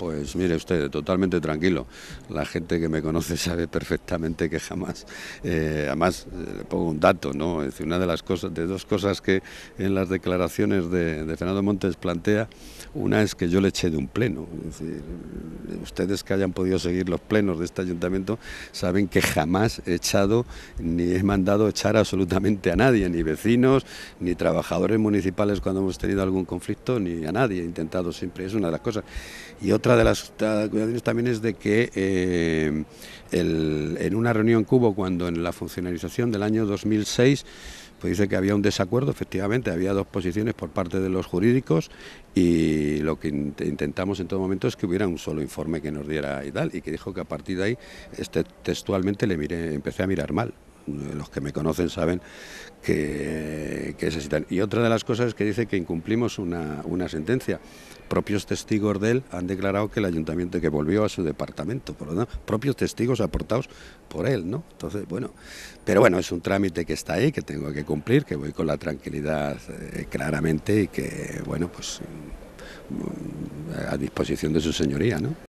Pues mire usted, totalmente tranquilo. La gente que me conoce sabe perfectamente que jamás, eh, además le eh, pongo un dato, ¿no? Es una de las cosas, de dos cosas que en las declaraciones de, de Fernando Montes plantea, una es que yo le eché de un pleno. Es decir, ustedes que hayan podido seguir los plenos de este ayuntamiento saben que jamás he echado ni he mandado echar absolutamente a nadie, ni vecinos, ni trabajadores municipales cuando hemos tenido algún conflicto, ni a nadie. He intentado siempre, es una de las cosas. Y otra de las cuestiones también es de que eh, en una reunión que hubo cuando en la funcionalización del año 2006 pues dice que había un desacuerdo, efectivamente, había dos posiciones por parte de los jurídicos y lo que intentamos en todo momento es que hubiera un solo informe que nos diera y tal, y que dijo que a partir de ahí este, textualmente le empecé a mirar mal. Eh, los que me conocen saben que, que se Y otra de las cosas es que dice que incumplimos una, sentencia. Propios testigos de él han declarado que el ayuntamiento que volvió a su departamento, por lo propios testigos aportados por él, ¿no? Entonces, bueno, pero bueno, es un trámite que está ahí, que tengo que cumplir, que voy con la tranquilidad eh, claramente y que, bueno, pues mm, a disposición de su señoría, ¿no?